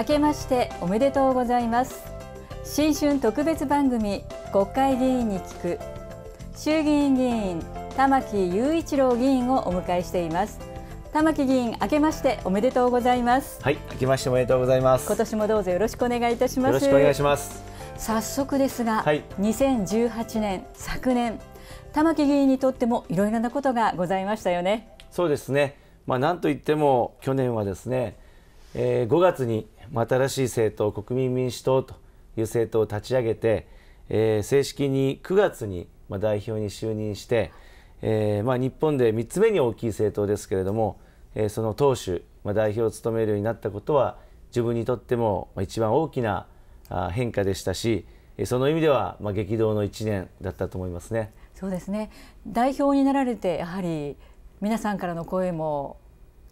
明けましておめでとうございます新春特別番組国会議員に聞く衆議院議員玉木雄一郎議員をお迎えしています玉木議員明けましておめでとうございますはい明けましておめでとうございます今年もどうぞよろしくお願いいたしますよろしくお願いします早速ですが、はい、2018年昨年玉木議員にとってもいろいろなことがございましたよねそうですねまあなんと言っても去年はですね、えー、5月に新しい政党国民民主党という政党を立ち上げて、えー、正式に9月に、代表に就任して、えーまあ、日本で3つ目に大きい政党ですけれども、えー、その党首、まあ、代表を務めるようになったことは自分にとっても一番大きな変化でしたしその意味では、激動の1年だったと思いますね。そうですね代表になられてやはり皆さんからの声も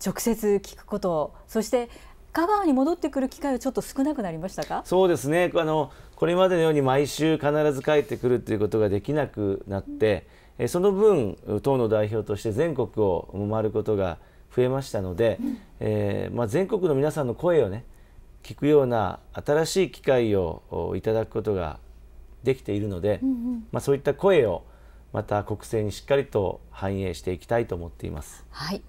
直接聞くことそしてバーに戻ってくる機会はちょっと少なくなりましたかそうですねあのこれまでのように毎週必ず帰ってくるということができなくなって、うん、その分党の代表として全国を回ることが増えましたので、うん、えー、まあ、全国の皆さんの声をね聞くような新しい機会をいただくことができているので、うんうん、まあ、そういった声をまた国政にしっかりと反映していきたいと思っています。はい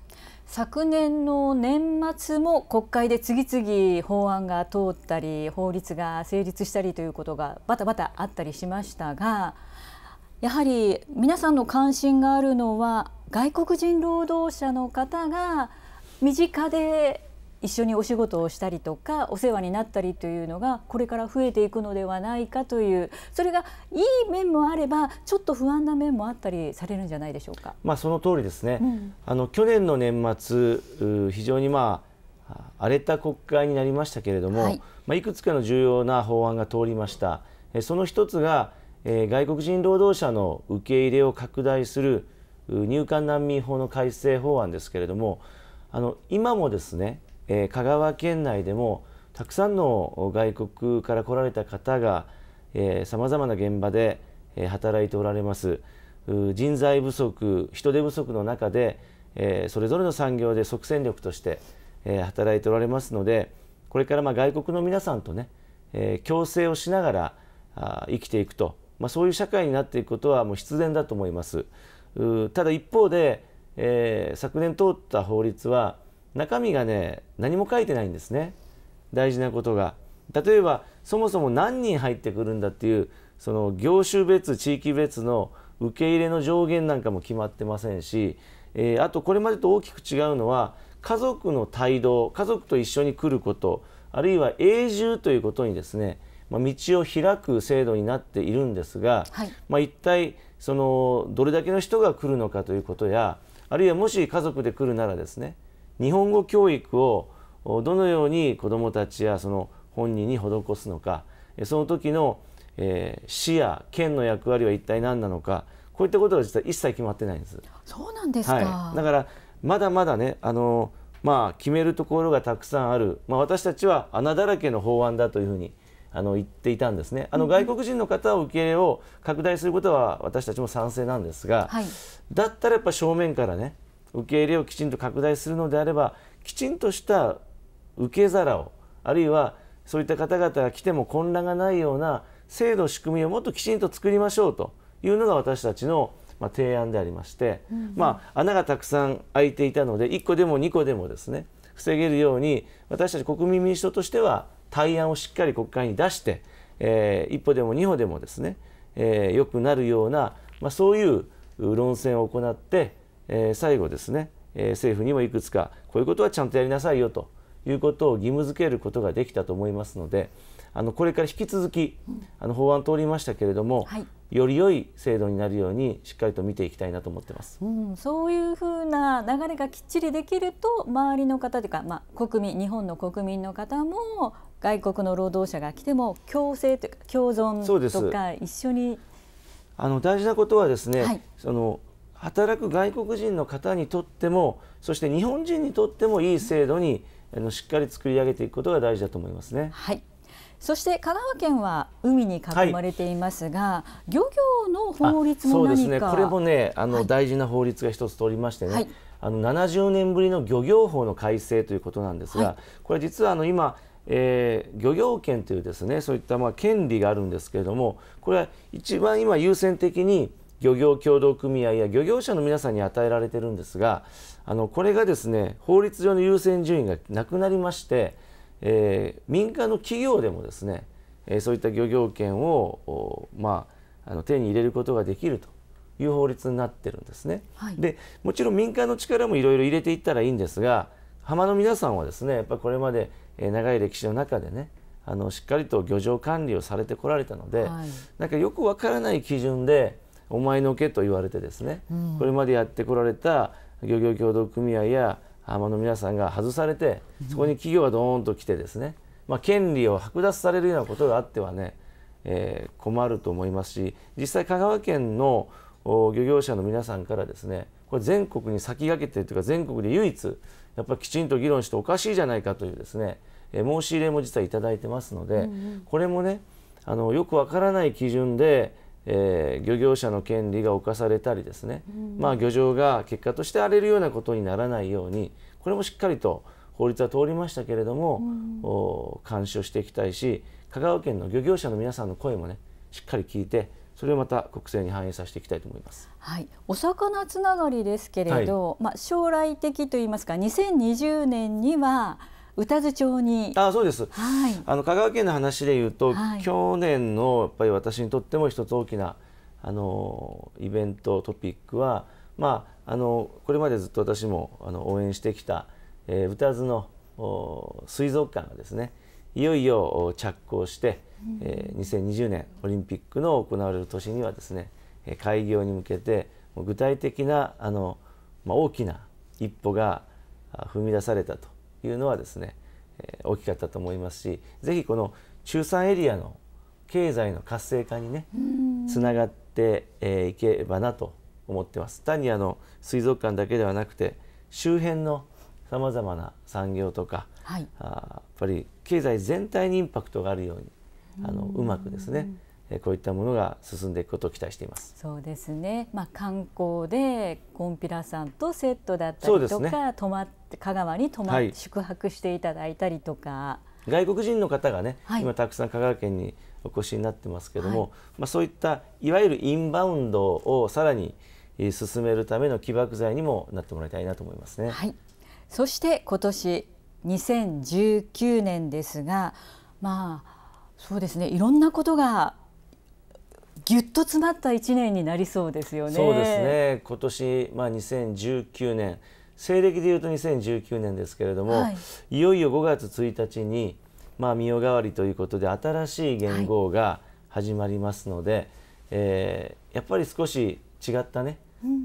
昨年の年末も国会で次々法案が通ったり法律が成立したりということがバタバタあったりしましたがやはり皆さんの関心があるのは外国人労働者の方が身近で一緒にお仕事をしたりとかお世話になったりというのがこれから増えていくのではないかというそれがいい面もあればちょっと不安な面もあったりされるんじゃないでしょうか。まあその通りですね。うん、あの去年の年末非常にまあ荒れた国会になりましたけれども、はい、まあいくつかの重要な法案が通りました。その一つが、えー、外国人労働者の受け入れを拡大する入管難民法の改正法案ですけれども、あの今もですねえー、香川県内でもたくさんの外国から来られた方がさまざまな現場でえ働いておられます人材不足人手不足の中で、えー、それぞれの産業で即戦力として、えー、働いておられますのでこれからまあ外国の皆さんとね、えー、共生をしながらあ生きていくと、まあ、そういう社会になっていくことはもう必然だと思います。ただ一方で、え昨年通った法律は中身がね何も書いてないんですね大事なことが例えばそもそも何人入ってくるんだっていうその業種別地域別の受け入れの上限なんかも決まってませんし、えー、あとこれまでと大きく違うのは家族の帯同家族と一緒に来ることあるいは永住ということにですね、まあ、道を開く制度になっているんですが、はい、まあ、一体そのどれだけの人が来るのかということやあるいはもし家族で来るならですね日本語教育をどのように子どもたちやその本人に施すのかその時の、えー、市や県の役割は一体何なのかこういったことが実は一切決まってないんです。そうなんですか、はい、だからまだまだねあの、まあ、決めるところがたくさんある、まあ、私たちは穴だらけの法案だというふうにあの言っていたんですねあの外国人の方を受け入れを拡大することは私たちも賛成なんですが、はい、だったらやっぱ正面からね受け入れをきちんと拡大するのであればきちんとした受け皿をあるいはそういった方々が来ても混乱がないような制度仕組みをもっときちんと作りましょうというのが私たちのまあ、提案でありまして、うん、まあ、穴がたくさん開いていたので1個でも2個でもですね防げるように私たち国民民主党としては対案をしっかり国会に出して、えー、一歩でも二歩でもですね、えー、よくなるような、まあ、そういう論戦を行って、えー、最後ですね、えー、政府にもいくつかこういうことはちゃんとやりなさいよということを義務付けることができたと思いますのであのこれから引き続き、あの法案通りましたけれども、はいより良い制度になるようにしっかりと見ていきたいなと思ってます、うん、そういうふうな流れがきっちりできると周りの方というか、まあ、国民日本の国民の方も外国の労働者が来ても共生というか共存とか一緒にあの大事なことはですね、はい、その働く外国人の方にとってもそして日本人にとってもいい制度にしっかり作り上げていくことが大事だと思いますね。はいそして香川県は海に囲まれていますが、はい、漁業の法律もそうですねこれもねあの、大事な法律が一つ通りましてね、はい、あの70年ぶりの漁業法の改正ということなんですが、これ実はあの今えー、漁業権というですねそういったまあ権利があるんですけれどもこれは一番今優先的に漁業協同組合や漁業者の皆さんに与えられてるんですがあのこれがですね法律上の優先順位がなくなりまして、えー、民間の企業でもですね、えー、そういった漁業権をまあ、あの手に入れることができるという法律になってるんですね。はい、でもちろん民間の力もいろいろ入れていったらいいんですが浜の皆さんはですねやっぱこれまで長い歴史の中でねあのしっかりと漁場管理をされてこられたので、はい、なんかよくわからない基準でお前のけと言われてですね、うん、これまでやってこられた漁業協同組合や浜の皆さんが外されてそこに企業がどーんと来てですね、まあ、権利を剥奪されるようなことがあってはね、えー、困ると思いますし実際香川県の漁業者の皆さんからですねこれ全国に先駆けてというか全国で唯一やっぱりきちんと議論しておかしいじゃないかというですね、え申し入れも実はいただいてますので、うんうん、これもねあのよくわからない基準でえー、漁業者の権利が侵されたりですね、まあ、漁場が結果として荒れるようなことにならないようにこれもしっかりと法律は通りましたけれども、監視をしていきたいし香川県の漁業者の皆さんの声もねしっかり聞いてそれをまた国政に反映させていきたいと思います。はい、お魚つながりですけれど、はい、まあ将来的といいますか、2020年には宇多津町にあそうです、はい、あの香川県の話でいうと、はい、去年のやっぱり私にとっても一つ大きなあのイベントトピックは、まあ、あのこれまでずっと私もあの応援してきた、えー、宇多津の水族館がですねいよいよ着工して、うん、えー、2020年オリンピックの行われる年にはですね開業に向けて具体的なあの、まあ、大きな一歩が踏み出されたというのはですね、え大きかったと思いますし是非この中産エリアの経済の活性化にねつながってえー、けばなと思ってます単にあの水族館だけではなくて周辺のさまざまな産業とか、はい、あやっぱり経済全体にインパクトがあるようにあのうまくですね、こういったものが進んでいくことを期待しています。そうですね。まあ観光でコンピラさんとセットだったりとか、ね、泊まって香川に泊まって、はい、宿泊していただいたりとか。外国人の方がね、はい、今たくさん香川県にお越しになってますけども、はい、まあそういったいわゆるインバウンドをさらに進めるための起爆剤にもなってもらいたいなと思いますね。はい。そして今年2019年ですが、まあそうですね。いろんなことがぎゅっと詰まった1年になりそうですよね。そうですね今年、まあ、2019年西暦でいうと2019年ですけれども、はい、いよいよ5月1日に、まあ、見代代わりということで新しい元号が始まりますので、はい、えー、やっぱり少し違ったね、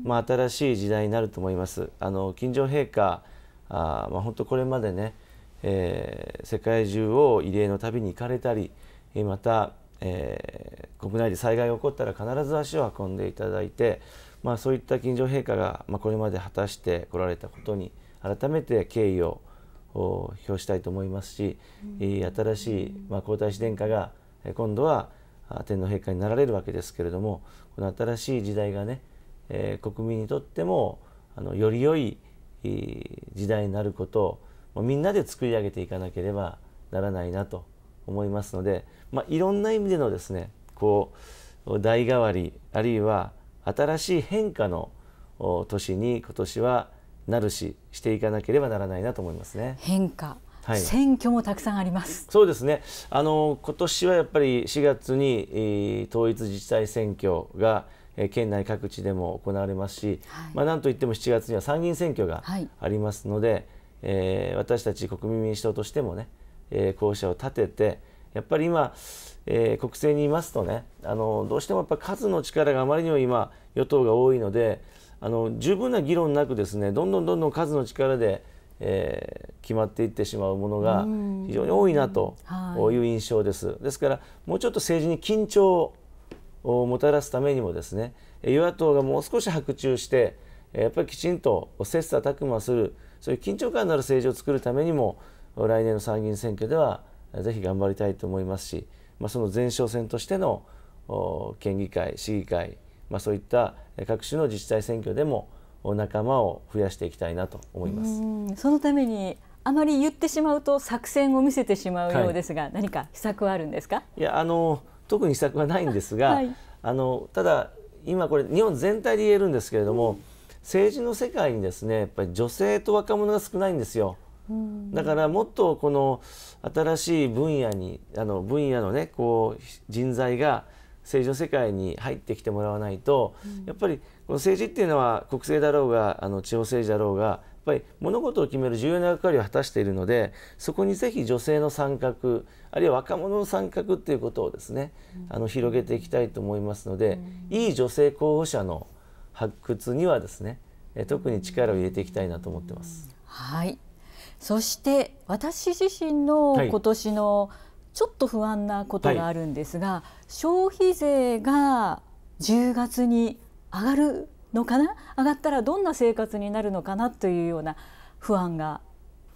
まあ、新しい時代になると思います。あの近所陛下あ、まあ、本当これまでね、えー、世界中を慰霊の旅に行かれたりえまたえー、国内で災害が起こったら必ず足を運んでいただいて、まあ、そういった金城陛下が、まあ、これまで果たしてこられたことに改めて敬意を表したいと思いますし、うん、新しい、まあ、皇太子殿下が今度は天皇陛下になられるわけですけれどもこの新しい時代がね、えー、国民にとってもあのより良い時代になることをみんなで作り上げていかなければならないなと思いますので、まあ、いろんな意味でのですねこう代替わりあるいは新しい変化の年に今年はなるししていかなければならないなと思いますね。変化はい、選挙もたくさんありますそうですねあの今年はやっぱり4月に、えー、統一自治体選挙が、えー、県内各地でも行われますし、はい、まあ、なんといっても7月には参議院選挙がありますので、はい、えー、私たち国民民主党としてもね、えー、候補者を立ててやっぱり今、えー、国政にいますとねあのどうしてもやっぱ数の力があまりにも今与党が多いのであの十分な議論なくですねどんどんどんどん数の力で、えー、決まっていってしまうものが非常に多いなという印象です。はい、ですからもうちょっと政治に緊張をもたらすためにもですね与野党がもう少し白昼してやっぱりきちんと切磋琢磨するそういう緊張感のある政治を作るためにも来年の参議院選挙ではぜひ頑張りたいと思いますし、まあ、その前哨戦としての県議会、市議会、まあ、そういった各種の自治体選挙でも仲間を増やしていきたいなと思いますそのためにあまり言ってしまうと作戦を見せてしまうようですが、はい、何か秘策はあるんですかいやあの特に秘策はないんですが、はい、あのただ今これ日本全体で言えるんですけれども、うん、政治の世界にですねやっぱり女性と若者が少ないんですよ。だからもっとこの新しい分野にあの分野のねこう人材が政治の世界に入ってきてもらわないと、うん、やっぱりこの政治っていうのは国政だろうがあの地方政治だろうがやっぱり物事を決める重要な役割を果たしているのでそこにぜひ女性の参画あるいは若者の参画っていうことをですね、うん、あの広げていきたいと思いますので、うん、いい女性候補者の発掘にはですね特に力を入れていきたいなと思ってます。はいそして私自身の今年のちょっと不安なことがあるんですが、はい、消費税が10月に上がるのかな上がったらどんな生活になるのかなというような不安が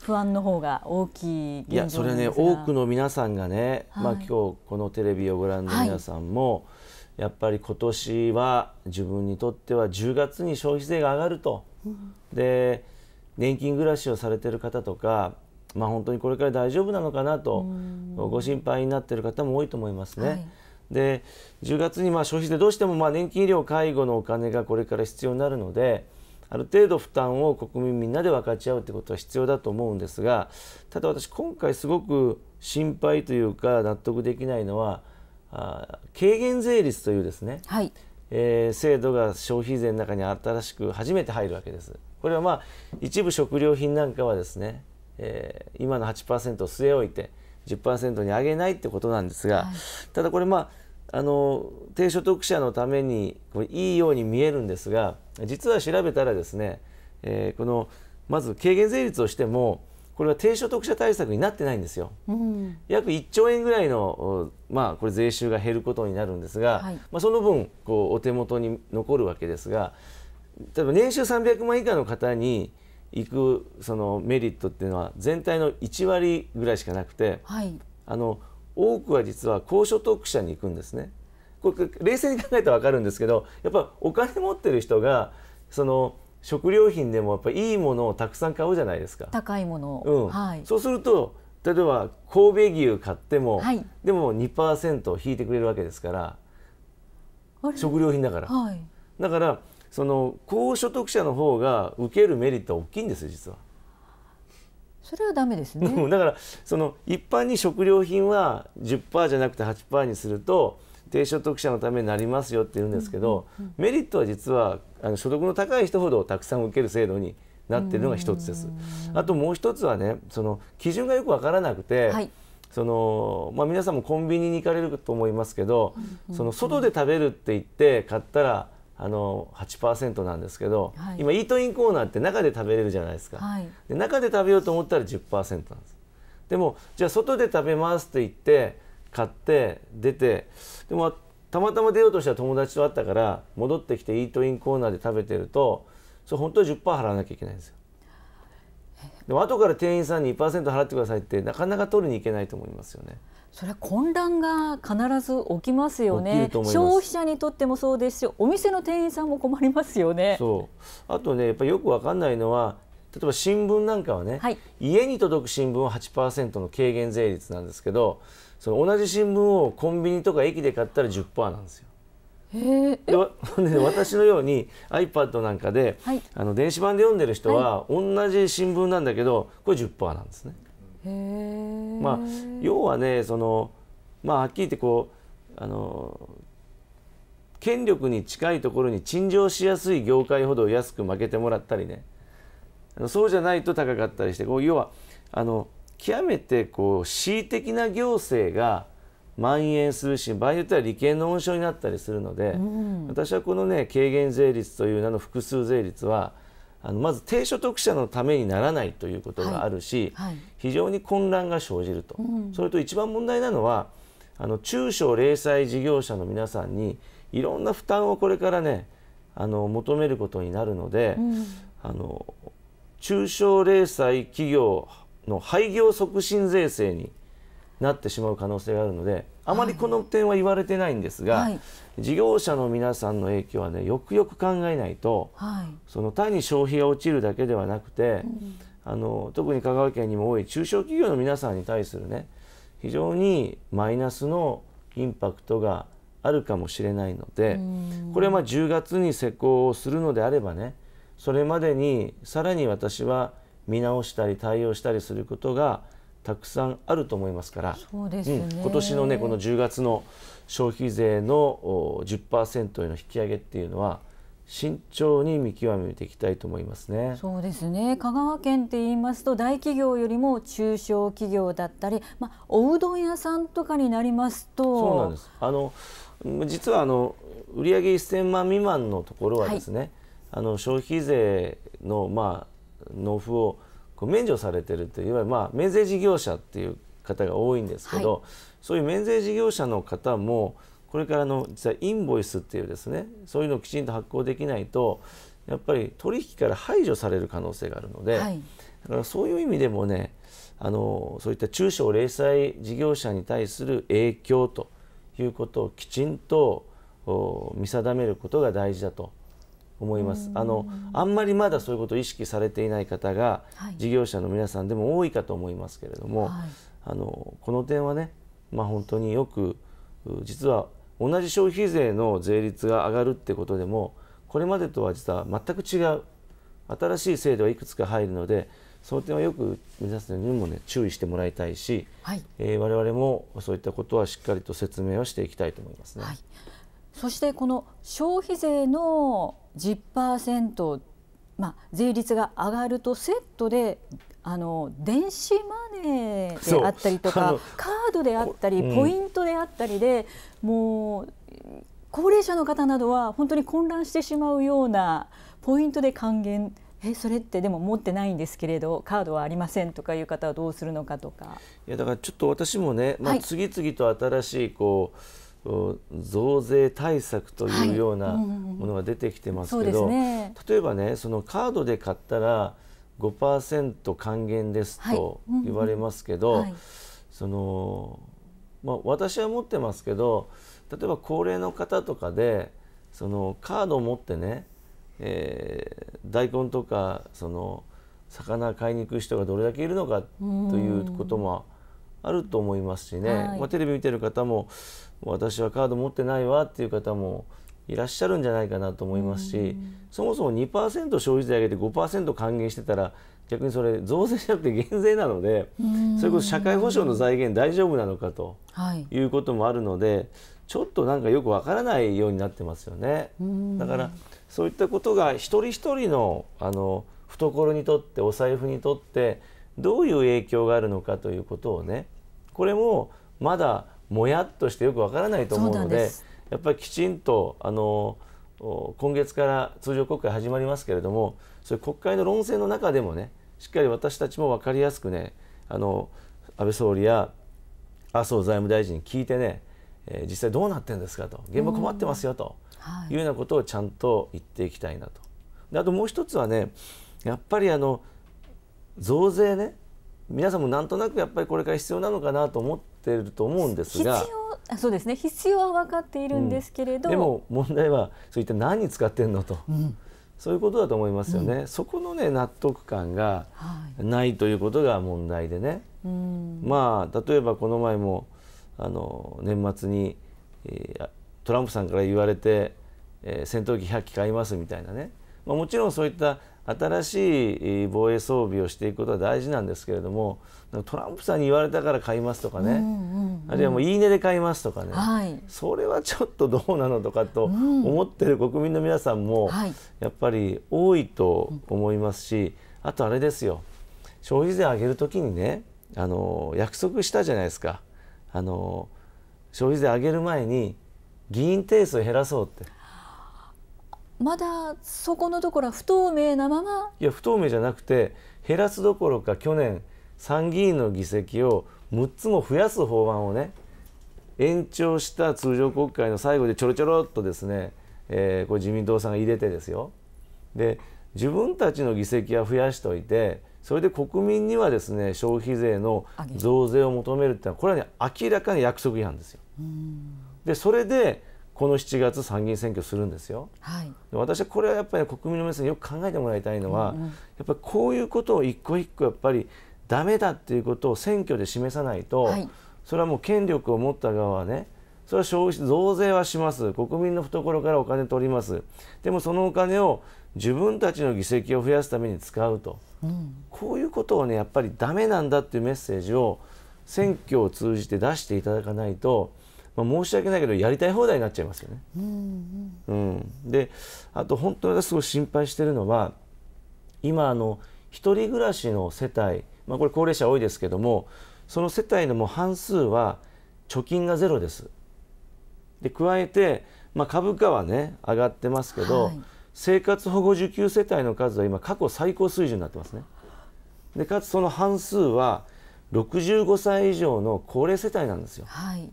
不安の方が大きいいやそれね多くの皆さんがね、はい、まあ今日このテレビをご覧の皆さんも、はい、やっぱり今年は自分にとっては10月に消費税が上がると、うん、で年金暮らしをされてる方とか、まあ、本当にこれから大丈夫なのかなとご心配になっている方も多いと思いますね。はい、で10月にまあ消費税どうしてもまあ年金医療介護のお金がこれから必要になるのである程度負担を国民みんなで分かち合うということは必要だと思うんですがただ私今回すごく心配というか納得できないのはあ軽減税率というですね、はいえー、制度が消費税の中に新しく初めて入るわけです。これはまあ一部食料品なんかはですね、えー、今の8%を据え置いて10%に上げないってことなんですが、はい、ただこれまああの低所得者のためにこれいいように見えるんですが実は調べたらですね、えー、このまず軽減税率をしてもこれは低所得者対策になってないんですよ、うん、約1兆円ぐらいの、まあ、これ税収が減ることになるんですが、はい、まあ、その分こうお手元に残るわけですが例えば年収300万以下の方に行くそのメリットっていうのは全体の1割ぐらいしかなくて、はい、あの多くは実は高所得者に行くんですね。これ冷静に考えたら分かるんですけどやっぱお金持ってる人がその食料品でもやっぱいいものをたくさん買うじゃないですか。高いもの、うんはい、そうすると例えば神戸牛買っても、はい、でも2%引いてくれるわけですから食料品だから。はい、だからその高所得者の方が受けるメリットは大きいんですよ実は。それはダメですね、だからその一般に食料品は10%じゃなくて8%にすると低所得者のためになりますよって言うんですけど、うんうんうん、メリットは実はあの所得の高い人ほどたくさん受ける制度になってるのが一つです。あともう一つはねその基準がよくわからなくて、はい、そのまあ、皆さんもコンビニに行かれると思いますけど、うんうんうん、その外で食べるって言って買ったらあの8%なんですけど、はい、今イートインコーナーって中で食べれるじゃないですか、はい、で中で食べようと思ったら10%なんですでもじゃあ外で食べますって言って買って出てでもたまたま出ようとした友達と会ったから戻ってきてイートインコーナーで食べてるとそれ本当は10%払わなきゃいけないんですよでも後から店員さんに2%払ってくださいってなかなか取りに行けないと思いますよねそれは混乱が必ず起きますよね消費者にとってもそうですしお店の店員さんも困りますよねそうあとねやっぱりよくわかんないのは例えば新聞なんかはね、はい、家に届く新聞は8%の軽減税率なんですけどその同じ新聞をコンビニとか駅で買ったら10%なんですよ。へで私のように iPad なんかで、はい、あの電子版で読んでる人は、同じ新聞なんだけどこれ10%なんですね。まあ要はねそのまあはっきり言ってこうあの権力に近いところに陳情しやすい業界ほど安く負けてもらったりねそうじゃないと高かったりしてこう要はあの極めてこう恣意的な行政が蔓延するし場合によっては利権の温床になったりするので、うん、私はこのね軽減税率という名の複数税率はあのまず低所得者のためにならないということがあるし、はいはい、非常に混乱が生じると、うん、それと一番問題なのはあの中小零細事業者の皆さんにいろんな負担をこれからねあの求めることになるので、うん、あの中小零細企業の廃業促進税制になってしまう可能性があるのであまりこの点は言われてないんですが、はい、事業者の皆さんの影響はねよくよく考えないと、はい、その単に消費が落ちるだけではなくて、うん、あの特に香川県にも多い中小企業の皆さんに対するね非常にマイナスのインパクトがあるかもしれないので、うん、これはまあ10月に施行をするのであればねそれまでにさらに私は見直したり対応したりすることがたくさんあると思いますからそうですね、うん、今年のねこの10月の消費税の10%への引き上げっていうのは慎重に見極めていきたいと思いますね。そうですね。香川県って言いますと大企業よりも中小企業だったり、まあおうどん屋さんとかになりますと、そうなんです。あの実はあの売上一千万未満のところはですね、はい、あの消費税のまあ納付をこう免除されてるといわゆるまあ免税事業者っていう方が多いんですけど、はい、そういう免税事業者の方もこれからの実はインボイスっていうですねそういうのをきちんと発行できないとやっぱり取引から排除される可能性があるので、はい、だからそういう意味でもねあのそういった中小零細事業者に対する影響ということをきちんと見定めることが大事だと思います。あのあんまりまだそういうことを意識されていない方が、事業者の皆さんでも多いかと思いますけれども、はい、あのこの点はね、まあ、本当によく実は同じ消費税の税率が上がるってことでもこれまでとは実は全く違う新しい制度はいくつか入るのでその点はよく目指すにもね注意してもらいたいし、はいえー、我々もそういったことはしっかりと説明をしていきたいと思いますね。はいそしてこの消費税の10%、まあ、税率が上がるとセットであの電子マネーであったりとかカードであったり、ポイントであったりでもう高齢者の方などは本当に混乱してしまうようなポイントで還元えそれってでも持ってないんですけれどカードはありませんとかいう方はどうするのかとかいやだからちょっと私もね、まあ、次々と新しいこう、はい増税対策というようなものが出てきてますけど、はいうんね、例えばねそのカードで買ったら5%還元ですと言われますけど、そのまあ、私は持ってますけど例えば高齢の方とかでそのカードを持ってね、えー、大根とかその魚買いに行く人がどれだけいるのかということも、うんあると思いますしね、はい、まあ、テレビ見てる方も私はカード持ってないわっていう方もいらっしゃるんじゃないかなと思いますし、そもそも2%消費税上げて5%還元してたら逆にそれ増税じゃなくて減税なのでそれこそ社会保障の財源大丈夫なのかということもあるので、はい、ちょっとなんかよくわからないようになってますよね。だからそういったことが一人一人のあの懐にとってお財布にとってどういう影響があるのかということをねこれもまだもやっとしてよくわからないと思うのでやっぱりきちんとあの今月から通常国会始まりますけれどもそれ国会の論戦の中でもねしっかり私たちも分かりやすくねあの安倍総理や麻生財務大臣に聞いてね、えー、実際どうなってんですかと現場困ってますよと、いうようなことをちゃんと言っていきたいなと。であともう一つはねやっぱりあの増税ね皆さんもなんとなくやっぱりこれから必要なのかなと思ってると思うんですが必要そうですね必要は分かっているんですけれど、うん、でも問題はそういった何に使ってるのと、うん、そういうことだと思いますよね、うん、そこのね納得感がないということが問題でね、はい、まあ例えばこの前もあの年末に、えー、トランプさんから言われて、えー、戦闘機100機買いますみたいなね、まあ、もちろんそういった新しい防衛装備をしていくことは大事なんですけれどもトランプさんに言われたから買いますとかね、うんうんうん、あるいはもういいねで買いますとかね、はい、それはちょっとどうなのとかと思ってる国民の皆さんもやっぱり多いと思いますしあとあれですよ消費税上げるときにねあの約束したじゃないですかあの消費税上げる前に議員定数減らそうって。まだそこのところは不透明なままいや不透明じゃなくて減らすどころか去年参議院の議席を6つも増やす法案をね延長した通常国会の最後でちょろちょろっとですね、えー、これ自民党さんが入れてですよで自分たちの議席は増やしておいてそれで国民にはですね消費税の増税を求めるってのはこれはね明らかに約束違反ですよ。でそれでこの7月参議院選挙するんですよ、はい、私はこれはやっぱり国民の皆さんによく考えてもらいたいのは、うんうん、やっぱりこういうことを一個一個やっぱりだめだっていうことを選挙で示さないと、はい、それはもう権力を持った側はねそれは消費増税はします国民の懐からお金取りますでもそのお金を自分たちの議席を増やすために使うと、うん、こういうことをねやっぱりだめなんだっていうメッセージを選挙を通じて出していただかないと、まあ、申し訳ないけどやりたい放題になっちゃいますよね。うん、うんうん、であと本当にすごい心配してるのは今あの1人暮らしの世帯、まあ、これ高齢者多いですけどもその世帯のもう半数は貯金がゼロです。で加えて、まあ、株価はね上がってますけど、はい、生活保護受給世帯の数は今過去最高水準になってますね。でかつその半数は65歳以上の高齢世帯なんですよ。はい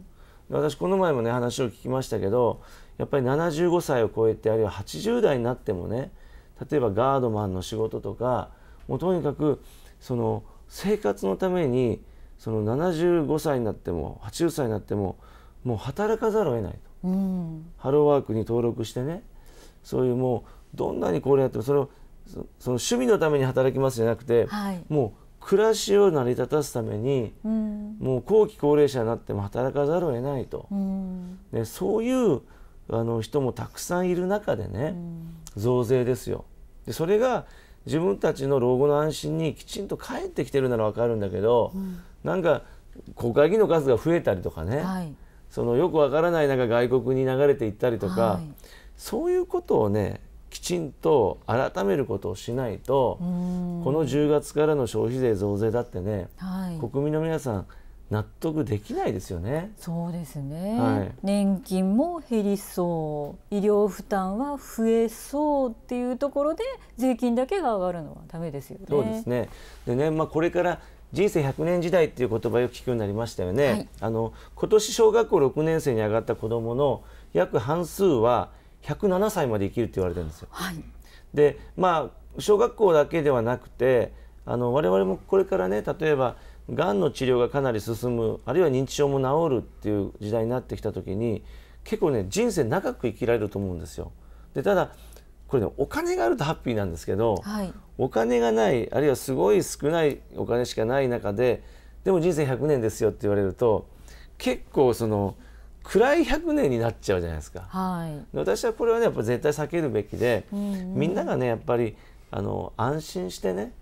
私この前もね話を聞きましたけどやっぱり75歳を超えてあるいは80代になってもね例えばガードマンの仕事とかもうとにかくその生活のためにその75歳になっても80歳になってももう働かざるを得ないと、うん、ハローワークに登録してねそういうもうどんなに高齢やってもそれをその趣味のために働きますじゃなくて、はい、もう暮らしを成り立たすために、うん、もう後期高齢者になっても働かざるを得ないと、うん、でそういうあの人もたくさんいる中でね、増税ですよ。でそれが自分たちの老後の安心にきちんと返ってきてるなら分かるんだけど、うん、なんか国会議員の数が増えたりとかね、はい、そのよく分からない中外国に流れていったりとか、はい、そういうことをねきちんと改めることをしないと、この10月からの消費税増税だってね、はい、国民の皆さん納得できないですよね。そうですね、はい、年金も減りそう、医療負担は増えそうっていうところで税金だけが上がるのはだめですよね。そうですね。でね、まあこれから人生100年時代っていう言葉を聞くようになりましたよね。はい、あの今年小学校6年生に上がった子どもの約半数は107歳まで生きるって言われてるんですよ。はい、でまあ小学校だけではなくてあの我々もこれからね例えばがんの治療がかなり進むあるいは認知症も治るっていう時代になってきた時に結構ね人生長く生きられると思うんですよ。でただこれねお金があるとハッピーなんですけど、はい、お金がないあるいはすごい少ないお金しかない中ででも人生100年ですよって言われると結構その。暗い100年になっちゃうじゃないですか、はい、私はこれはねやっぱ絶対避けるべきで、うんうん、みんながねやっぱりあの安心してね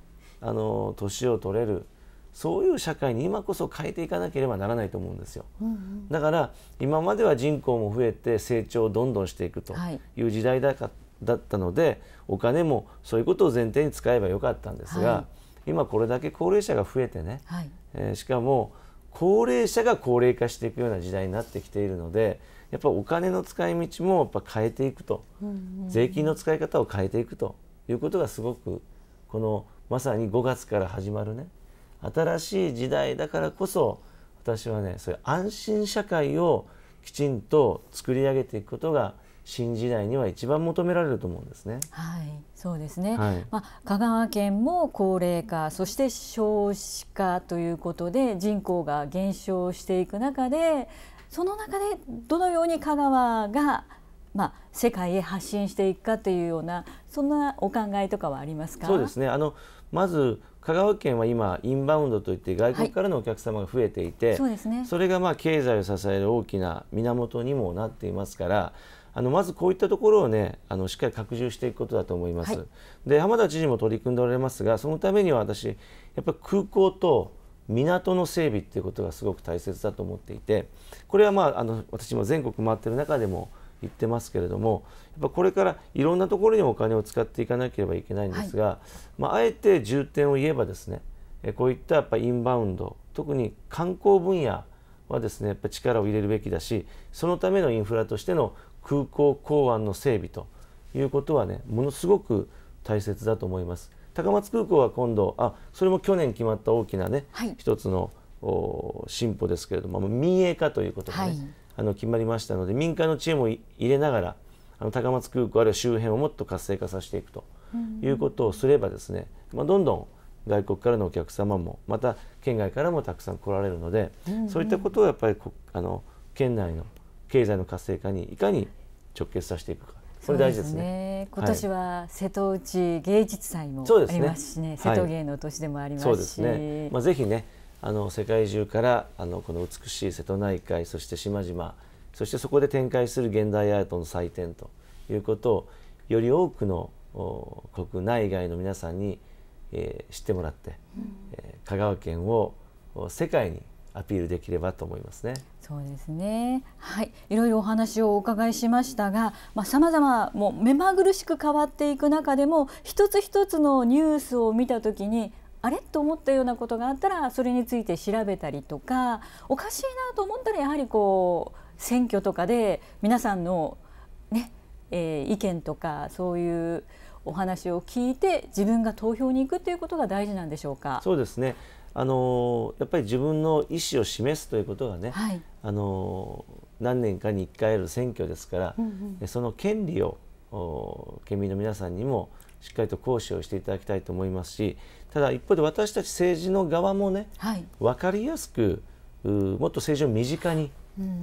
あの年を取れるそういう社会に今こそ変えていかなければならないと思うんですよ、うんうん、だから今までは人口も増えて成長をどんどんしていくという時代だか、はい、だったのでお金もそういうことを前提に使えばよかったんですが、はい、今これだけ高齢者が増えてね、はい、えー、しかも高齢者が高齢化していくような時代になってきているのでやっぱお金の使い道もやっぱ変えていくと、税金の使い方を変えていくということがすごくこのまさに5月から始まるね新しい時代だからこそ私はねそういう安心社会をきちんと作り上げていくことが新時代には一番求められると思うんですね。はい、そうですね。はい、まあ香川県も高齢化、そして少子化ということで人口が減少していく中で、その中でどのように香川がまあ、世界へ発信していくかというようなそんなお考えとかはありますかそうですねあのまず香川県は今インバウンドといって外国からのお客様が増えていて、はい、そうですね、それがまあ経済を支える大きな源にもなっていますからあのまずこういったところをねあのしっかり拡充していくことだと思います。はい、で浜田知事も取り組んでおられますがそのためには私やっぱり空港と港の整備っていうことがすごく大切だと思っていてこれはまああの私も全国回ってる中でも言ってますけれどもやっぱこれからいろんなところにお金を使っていかなければいけないんですが、はい、まあ、あえて重点を言えばですねこういったやっぱインバウンド特に観光分野はですねやっぱ力を入れるべきだしそのためのインフラとしての空港港湾の整備ということはねものすごく大切だと思います高松空港は今度あそれも去年決まった大きなね、はい、一つの進歩ですけれども民営化ということがね、はい、あの決まりましたので民間の知恵も入れながらあの高松空港あるいは周辺をもっと活性化させていくということをすればですね、まあ、どんどん外国からのお客様もまた県外からもたくさん来られるので、うんうん、そういったことをやっぱりあの県内の経済の活性化にいかに直結させていくか。これ大事ですね。すね今年は瀬戸内芸術祭もありますしね、ね瀬戸芸の年でもありますし、はい、そうですね。まあぜひね、あの世界中からあのこの美しい瀬戸内海、そして島々、そしてそこで展開する現代アートの祭典ということをより多くの国内外の皆さんに、えー、知ってもらって、うん、えー、香川県を世界にアピールできればと思いますね。そうですね。はい、いろいろお話をお伺いしましたが、まあざま、もう目まぐるしく変わっていく中でも一つ一つのニュースを見たときに。あれと思ったようなことがあったらそれについて調べたりとかおかしいなと思ったらやはりこう選挙とかで皆さんのね、えー、意見とかそういうお話を聞いて自分が投票に行くということが大事なんでしょうか。そうですね。あのやっぱり自分の意思を示すということがね、はい、あの何年かに1回ある選挙ですから、うんうん、その権利を県民の皆さんにもしっかりと行使をしていただきたいと思いますしただ一方で私たち政治の側もね、はい、分かりやすくもっと政治を身近に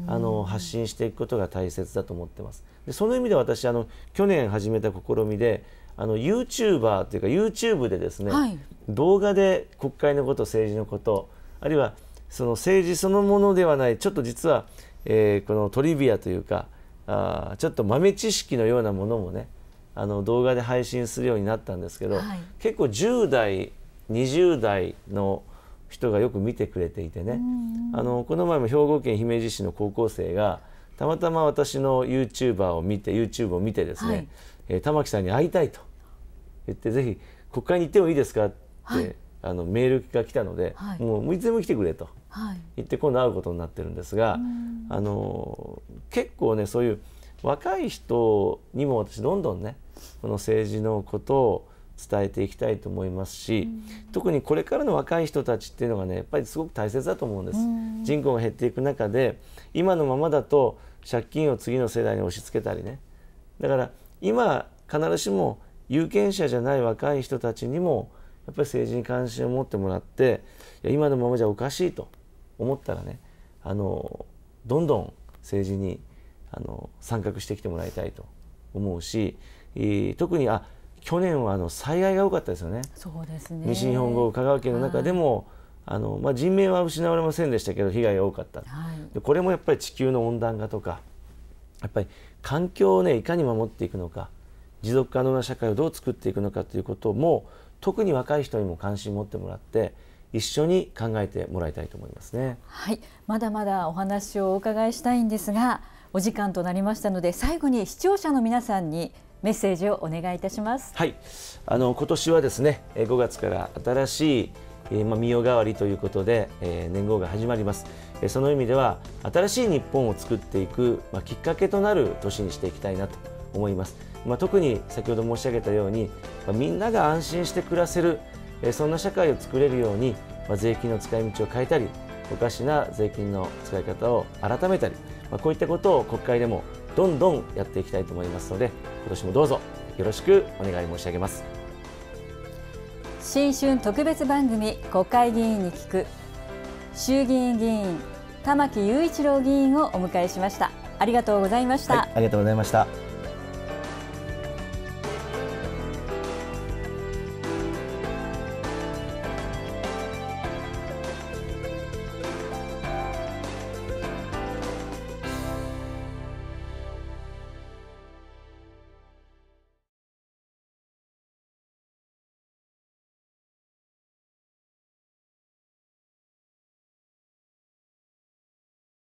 あの発信していくことが大切だと思ってます。でその意味で私あの去年始めた試みであの YouTuber というか YouTube でですね、はい、動画で国会のこと政治のことあるいはその政治そのものではないちょっと実は、えー、このトリビアというかあちょっと豆知識のようなものもねあの動画で配信するようになったんですけど、はい、結構10代20代の人がよく見てくれていてねあのこの前も兵庫県姫路市の高校生がたまたま私の YouTuber を見て YouTube を見てですね、はいえー、玉木さんに会いたいと言ってぜひ国会に行ってもいいですかって、はい、あのメールが来たので、はい、もういつでも来てくれと言って今度会うことになってるんですが、はい、あの結構ねそういう若い人にも私どんどんねこの政治のことを伝えていきたいと思いますし、特にこれからの若い人たちっていうのがねやっぱりすごく大切だと思うんです、人口が減っていく中で今のままだと借金を次の世代に押し付けたりねだから今必ずしも有権者じゃない若い人たちにもやっぱり政治に関心を持ってもらっていや今のままじゃおかしいと思ったらねあのどんどん政治にあの参画してきてもらいたいと思うし特にあ去年はあの災害が多かったですよね。そうですね西日本豪雨香川県の中でも、はい、あのまあ、人命は失われませんでしたけど被害が多かった、はい、でこれもやっぱり地球の温暖化とかやっぱり環境をねいかに守っていくのか持続可能な社会をどう作っていくのかということも特に若い人にも関心を持ってもらって一緒に考えてもらいたいと思いますね。はい、まだまだお話をお伺いしたいんですが、お時間となりましたので最後に視聴者の皆さんにメッセージをお願いいたします。はい、あの今年はですね、5月から新しいえまあ、身代替わりということで、え年号が始まります、えその意味では新しい日本を作っていく、まきっかけとなる年にしていきたいなと思います、ま特に先ほど申し上げたように、まみんなが安心して暮らせる、えそんな社会を作れるように、ま税金の使い道を変えたりおかしな税金の使い方を改めたり、まこういったことを国会でもどんどんやっていきたいと思いますので今年もどうぞよろしくお願い申し上げます。新春特別番組国会議員に聞く衆議院議員玉木雄一郎議員をお迎えしましたありがとうございました、はい、ありがとうございました